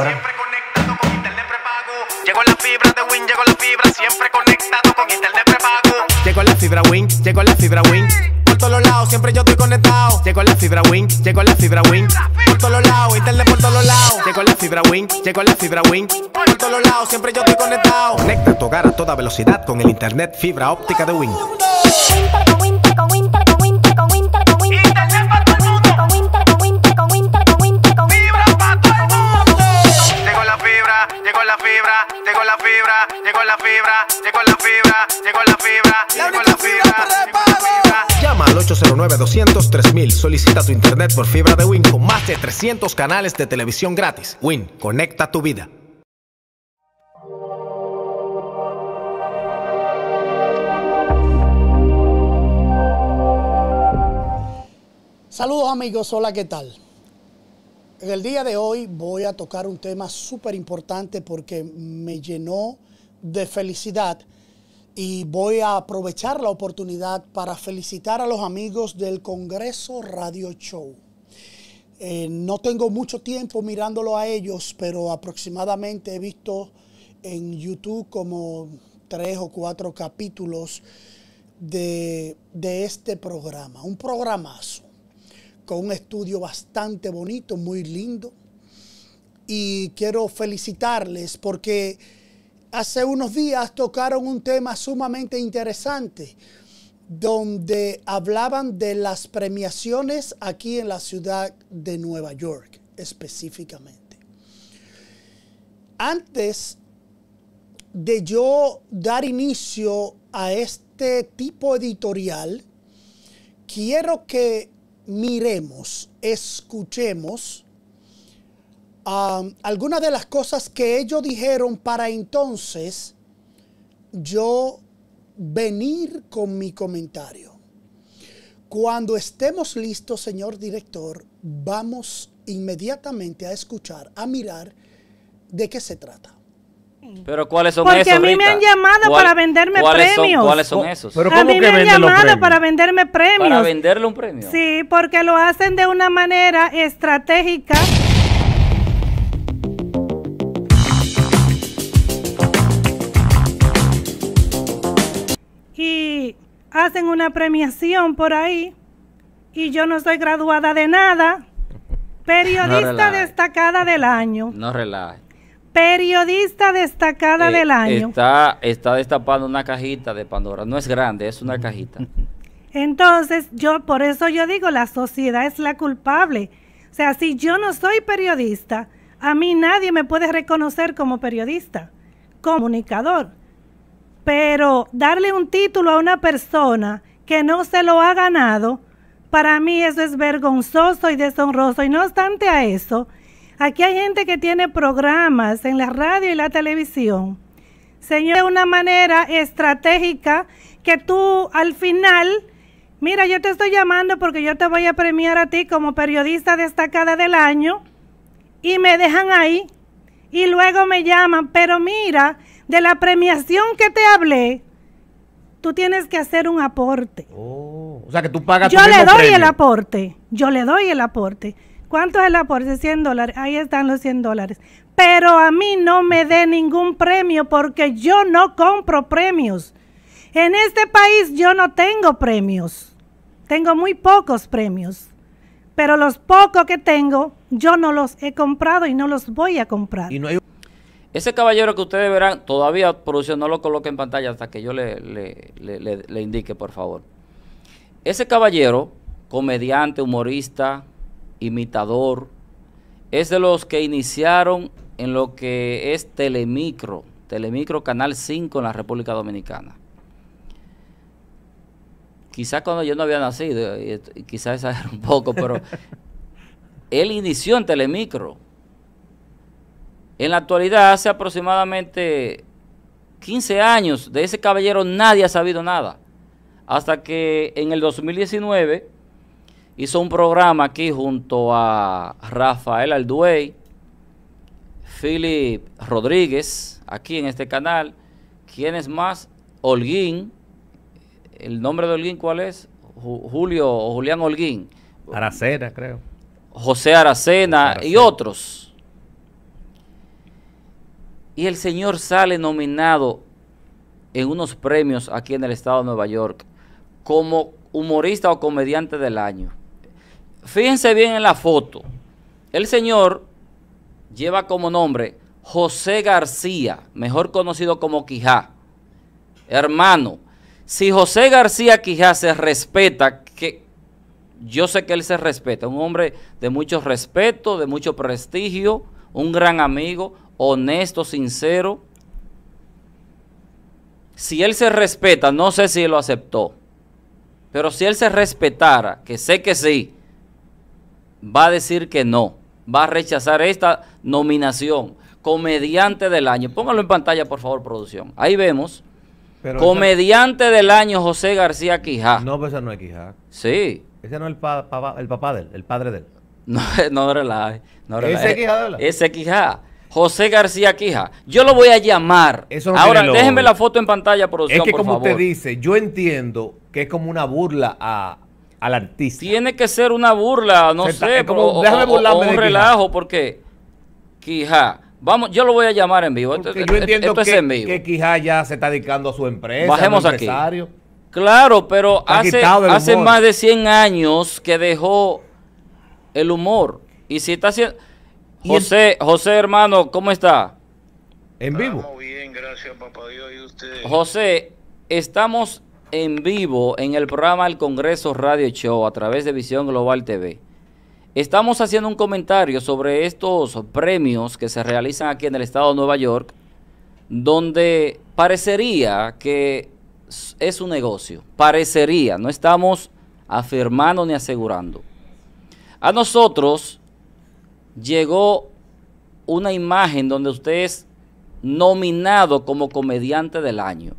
Siempre conectado con internet prepago. Llegó la fibra de Win, llegó la fibra. Siempre conectado con internet prepago. Llegó la fibra Win, llegó la fibra Win. Por todos lados, siempre yo estoy conectado. Llegó la fibra Win, llegó la fibra Win. Por todos lados, internet por todos lados. Llegó la fibra Win, llegó la fibra Win. Por todos lados, siempre yo estoy conectado. Conecta tu a toda velocidad con el internet fibra óptica de Win. 809-200-3000. Solicita tu internet por fibra de Win con más de 300 canales de televisión gratis. Win, conecta tu vida. Saludos amigos, hola, ¿qué tal? En el día de hoy voy a tocar un tema súper importante porque me llenó de felicidad y voy a aprovechar la oportunidad para felicitar a los amigos del Congreso Radio Show. Eh, no tengo mucho tiempo mirándolo a ellos, pero aproximadamente he visto en YouTube como tres o cuatro capítulos de, de este programa. Un programazo con un estudio bastante bonito, muy lindo. Y quiero felicitarles porque hace unos días tocaron un tema sumamente interesante donde hablaban de las premiaciones aquí en la ciudad de Nueva York específicamente. Antes de yo dar inicio a este tipo editorial, quiero que miremos, escuchemos algunas de las cosas que ellos dijeron para entonces yo venir con mi comentario. Cuando estemos listos, señor director, vamos inmediatamente a escuchar, a mirar de qué se trata. Pero cuáles son esos. Porque a mí me han llamado para venderme ¿cuáles premios. ¿Cuáles son esos? ¿Pero a mí me han llamado para venderme premios. Para venderle un premio. Sí, porque lo hacen de una manera estratégica hacen una premiación por ahí y yo no soy graduada de nada. Periodista destacada del año. No relaje. Periodista destacada eh, del año. Está, está destapando una cajita de Pandora. No es grande, es una cajita. Entonces, yo por eso yo digo, la sociedad es la culpable. O sea, si yo no soy periodista, a mí nadie me puede reconocer como periodista, comunicador. Pero darle un título a una persona que no se lo ha ganado, para mí eso es vergonzoso y deshonroso. Y no obstante a eso, aquí hay gente que tiene programas en la radio y la televisión. Señor, de una manera estratégica que tú al final, mira, yo te estoy llamando porque yo te voy a premiar a ti como periodista destacada del año y me dejan ahí y luego me llaman, pero mira, de la premiación que te hablé, tú tienes que hacer un aporte. Oh, o sea, que tú pagas Yo le doy el aporte. Yo le doy el aporte. ¿Cuánto es el aporte? 100 dólares. Ahí están los 100 dólares. Pero a mí no me dé ningún premio porque yo no compro premios. En este país yo no tengo premios. Tengo muy pocos premios. Pero los pocos que tengo, yo no los he comprado y no los voy a comprar. Y no hay... Ese caballero que ustedes verán, todavía producción no lo coloque en pantalla hasta que yo le, le, indique, por favor. Ese caballero, comediante, humorista, imitador, es de los que iniciaron en lo que es Telemicro, Telemicro Canal 5 en la República Dominicana. Quizás cuando yo no había nacido, quizás era un poco, pero él inició en Telemicro en la actualidad, hace aproximadamente 15 años, de ese caballero nadie ha sabido nada. Hasta que en el 2019 hizo un programa aquí junto a Rafael Alduey, Philip Rodríguez, aquí en este canal. ¿Quién es más? Holguín. ¿El nombre de Holguín cuál es? Julio o Julián Holguín. Aracena, creo. José Aracena. y otros y el señor sale nominado en unos premios aquí en el estado de Nueva York como humorista o comediante del año. Fíjense bien en la foto. El señor lleva como nombre José García, mejor conocido como Quijá. Hermano, si José García Quijá se respeta, que yo sé que él se respeta, un hombre de mucho respeto, de mucho prestigio, un gran amigo, honesto, sincero. Si él se respeta, no sé si lo aceptó, pero si él se respetara, que sé que sí, va a decir que no, va a rechazar esta nominación, comediante del año. Póngalo en pantalla, por favor, producción. Ahí vemos. comediante del año José García Quijá. No, pero ese no es Quijá. Sí. Ese no es el, papá, el papá de él, el padre de él. No, no relaje. No Ese Quijá de Ese Quijá. José García Quija. Yo lo voy a llamar. Ahora, déjenme la foto en pantalla, producción, Es que como usted dice, yo entiendo que es como una burla a, al artista. Tiene que ser una burla, no sé, un relajo, porque Quija... Vamos, yo lo voy a llamar en vivo. yo entiendo que, Quijá ya se está dedicando a su empresa. Bajemos empresario. Claro, pero hace, hace más de 100 años que dejó el humor. Y si está haciendo. José, José hermano, ¿cómo está? En vivo. bien, gracias papá Dios y usted. José, estamos en vivo en el programa El Congreso Radio Show a través de Visión Global TV. Estamos haciendo un comentario sobre estos premios que se realizan aquí en el estado de Nueva York, donde parecería que es un negocio. Parecería, no estamos afirmando ni asegurando. A nosotros llegó una imagen donde usted es nominado como comediante del año.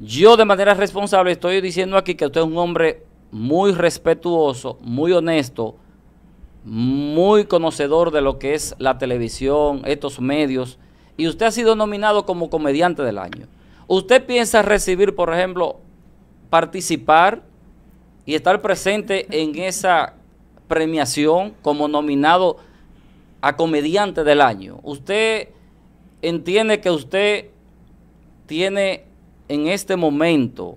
Yo de manera responsable estoy diciendo aquí que usted es un hombre muy respetuoso, muy honesto, muy conocedor de lo que es la televisión, estos medios, y usted ha sido nominado como comediante del año. ¿Usted piensa recibir, por ejemplo, participar y estar presente en esa premiación como nominado a comediante del año, usted entiende que usted tiene en este momento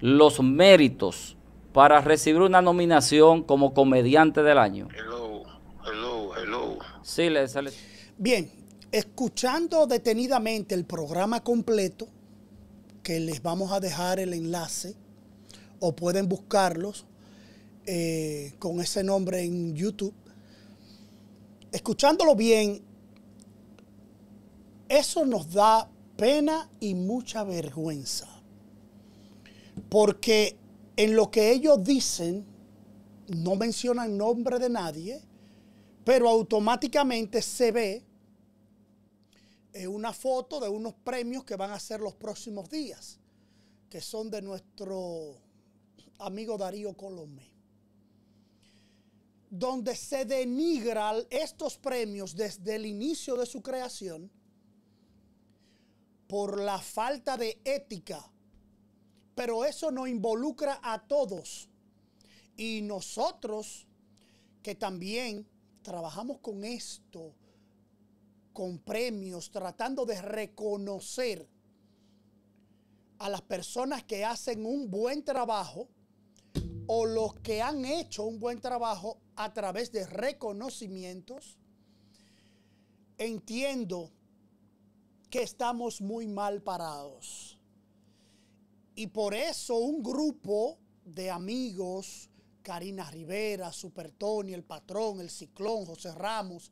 los méritos para recibir una nominación como comediante del año. Hello, hello, hello. Sí, le sale. Bien, escuchando detenidamente el programa completo, que les vamos a dejar el enlace, o pueden buscarlos eh, con ese nombre en YouTube escuchándolo bien, eso nos da pena y mucha vergüenza. Porque en lo que ellos dicen, no mencionan nombre de nadie, pero automáticamente se ve eh, una foto de unos premios que van a ser los próximos días, que son de nuestro amigo Darío Colomé donde se denigran estos premios desde el inicio de su creación por la falta de ética. Pero eso no involucra a todos. Y nosotros, que también trabajamos con esto, con premios, tratando de reconocer a las personas que hacen un buen trabajo, o los que han hecho un buen trabajo a través de reconocimientos, entiendo que estamos muy mal parados. Y por eso un grupo de amigos, Karina Rivera, Super Tony, El Patrón, El Ciclón, José Ramos,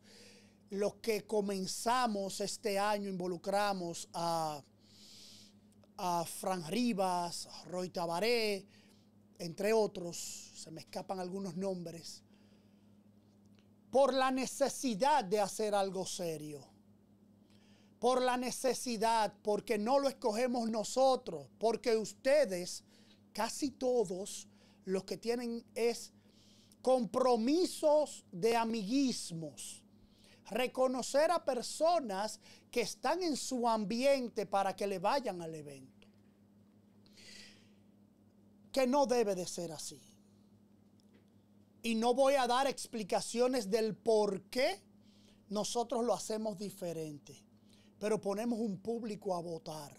los que comenzamos este año, involucramos a, a Fran Rivas, Roy Tabaré, entre otros, se me escapan algunos nombres, por la necesidad de hacer algo serio, por la necesidad, porque no lo escogemos nosotros, porque ustedes, casi todos, los que tienen es compromisos de amiguismos. Reconocer a personas que están en su ambiente para que le vayan al evento que no debe de ser así. Y no voy a dar explicaciones del por qué nosotros lo hacemos diferente, pero ponemos un público a votar.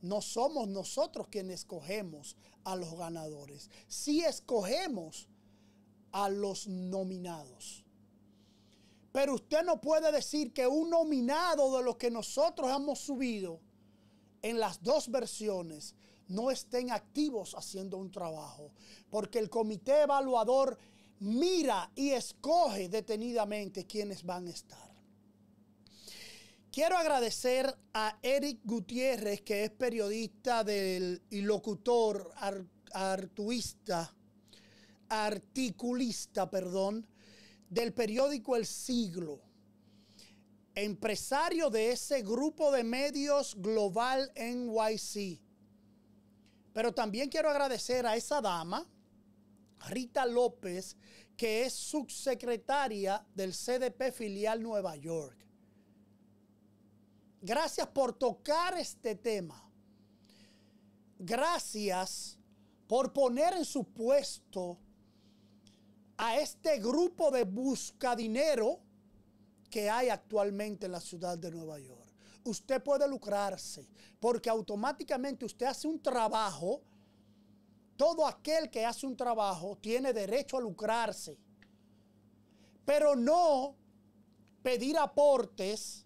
No somos nosotros quienes escogemos a los ganadores, sí escogemos a los nominados. Pero usted no puede decir que un nominado de los que nosotros hemos subido en las dos versiones no estén activos haciendo un trabajo, porque el comité evaluador mira y escoge detenidamente quiénes van a estar. Quiero agradecer a Eric Gutiérrez, que es periodista del, y locutor, artuista, articulista, perdón, del periódico El Siglo, empresario de ese grupo de medios global NYC pero también quiero agradecer a esa dama, Rita López, que es subsecretaria del CDP filial Nueva York. Gracias por tocar este tema. Gracias por poner en su puesto a este grupo de buscadinero que hay actualmente en la ciudad de Nueva York usted puede lucrarse, porque automáticamente usted hace un trabajo. Todo aquel que hace un trabajo tiene derecho a lucrarse, pero no pedir aportes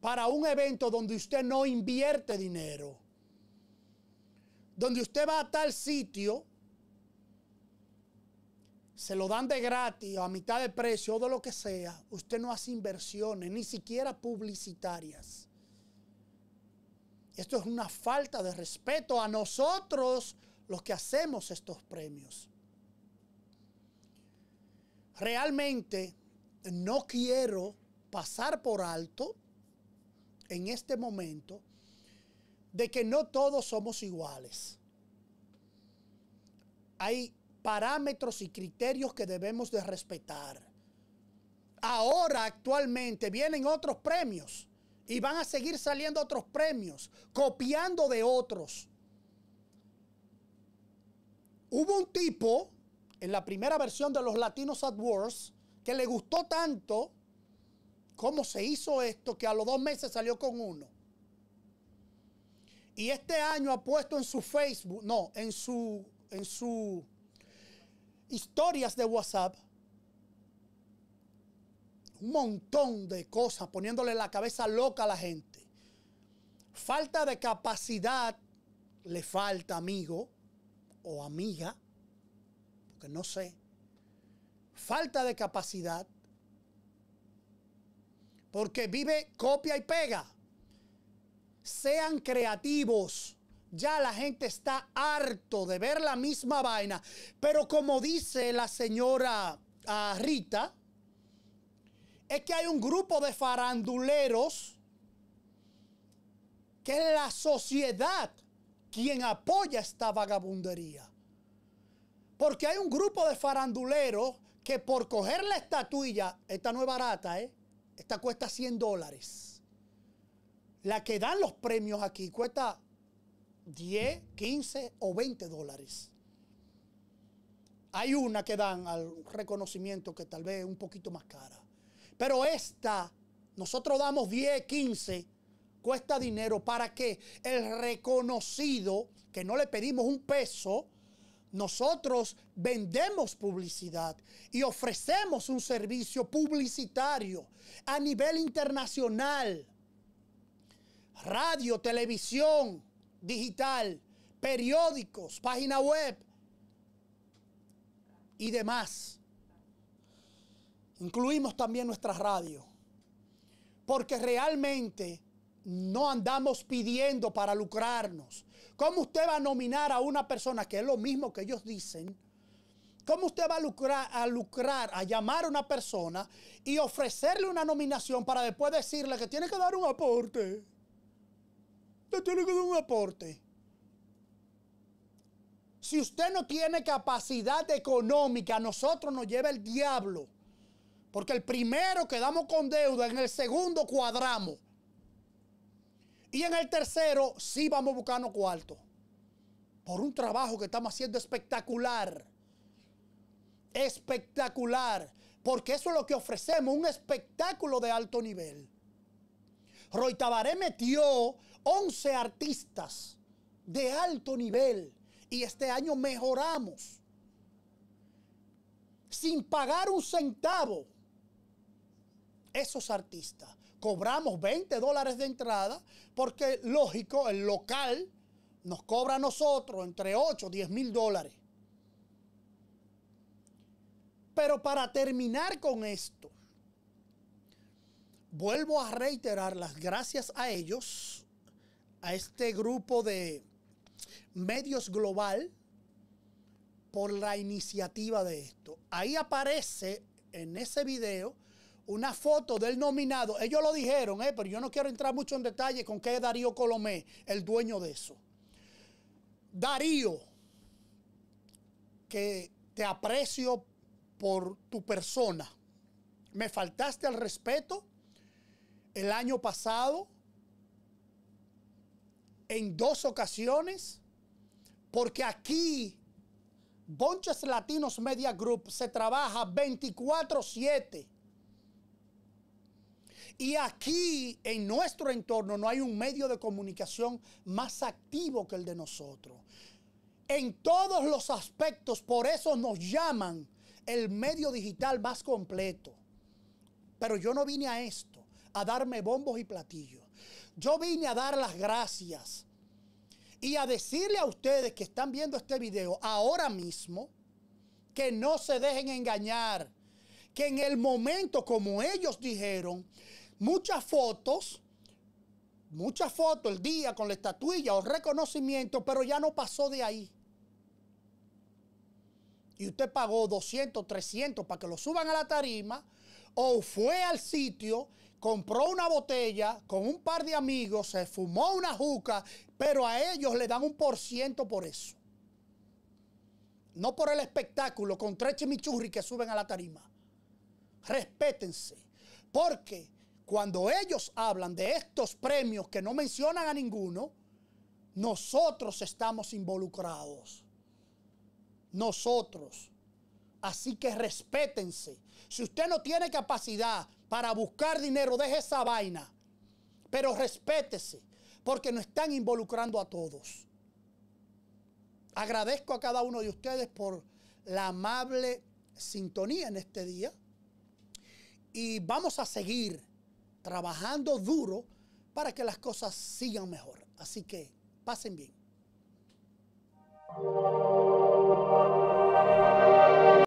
para un evento donde usted no invierte dinero, donde usted va a tal sitio se lo dan de gratis o a mitad de precio o de lo que sea, usted no hace inversiones, ni siquiera publicitarias. Esto es una falta de respeto a nosotros los que hacemos estos premios. Realmente no quiero pasar por alto en este momento de que no todos somos iguales. Hay parámetros y criterios que debemos de respetar. Ahora, actualmente, vienen otros premios y van a seguir saliendo otros premios, copiando de otros. Hubo un tipo en la primera versión de los Latinos at Wars que le gustó tanto cómo se hizo esto que a los dos meses salió con uno. Y este año ha puesto en su Facebook, no, en su, en su historias de WhatsApp, un montón de cosas poniéndole la cabeza loca a la gente. Falta de capacidad le falta, amigo o amiga, porque no sé. Falta de capacidad porque vive copia y pega. Sean creativos. Ya la gente está harto de ver la misma vaina. Pero como dice la señora ah, Rita, es que hay un grupo de faranduleros que es la sociedad quien apoya esta vagabundería. Porque hay un grupo de faranduleros que por coger la estatuilla, esta no es barata, ¿eh? esta cuesta 100 dólares. La que dan los premios aquí cuesta 10, 15 o 20 dólares. Hay una que dan al reconocimiento que tal vez es un poquito más cara. Pero esta, nosotros damos 10, 15, cuesta dinero para que el reconocido, que no le pedimos un peso, nosotros vendemos publicidad y ofrecemos un servicio publicitario a nivel internacional. Radio, televisión, digital, periódicos, página web y demás. Incluimos también nuestra radio, porque realmente no andamos pidiendo para lucrarnos. ¿Cómo usted va a nominar a una persona que es lo mismo que ellos dicen? ¿Cómo usted va a lucrar, a lucrar, a llamar a una persona y ofrecerle una nominación para después decirle que tiene que dar un aporte? Usted tiene que dar un aporte. Si usted no tiene capacidad económica, a nosotros nos lleva el diablo. Porque el primero quedamos con deuda, en el segundo cuadramos. Y en el tercero sí vamos buscando cuarto. Por un trabajo que estamos haciendo espectacular. Espectacular. Porque eso es lo que ofrecemos, un espectáculo de alto nivel. Roy Tabaré metió 11 artistas de alto nivel y este año mejoramos sin pagar un centavo. Esos artistas cobramos 20 dólares de entrada porque, lógico, el local nos cobra a nosotros entre 8 y 10 mil dólares. Pero para terminar con esto, vuelvo a reiterar las gracias a ellos a este grupo de medios global por la iniciativa de esto. Ahí aparece en ese video una foto del nominado. Ellos lo dijeron, eh, pero yo no quiero entrar mucho en detalle con qué es Darío Colomé, el dueño de eso. Darío, que te aprecio por tu persona. Me faltaste al respeto el año pasado en dos ocasiones, porque aquí Bonches Latinos Media Group se trabaja 24/7. Y aquí, en nuestro entorno, no hay un medio de comunicación más activo que el de nosotros. En todos los aspectos, por eso nos llaman el medio digital más completo. Pero yo no vine a esto, a darme bombos y platillos. Yo vine a dar las gracias y a decirle a ustedes que están viendo este video ahora mismo que no se dejen engañar, que en el momento, como ellos dijeron, muchas fotos, muchas fotos el día con la estatuilla o reconocimiento, pero ya no pasó de ahí. Y usted pagó 200, 300 para que lo suban a la tarima o fue al sitio compró una botella con un par de amigos, se fumó una juca, pero a ellos le dan un por ciento por eso. No por el espectáculo con tres chimichurri que suben a la tarima. Respétense. Porque cuando ellos hablan de estos premios que no mencionan a ninguno, nosotros estamos involucrados. Nosotros. Así que respétense. Si usted no tiene capacidad para buscar dinero, deje esa vaina. Pero respétese, porque nos están involucrando a todos. Agradezco a cada uno de ustedes por la amable sintonía en este día. Y vamos a seguir trabajando duro para que las cosas sigan mejor. Así que pasen bien.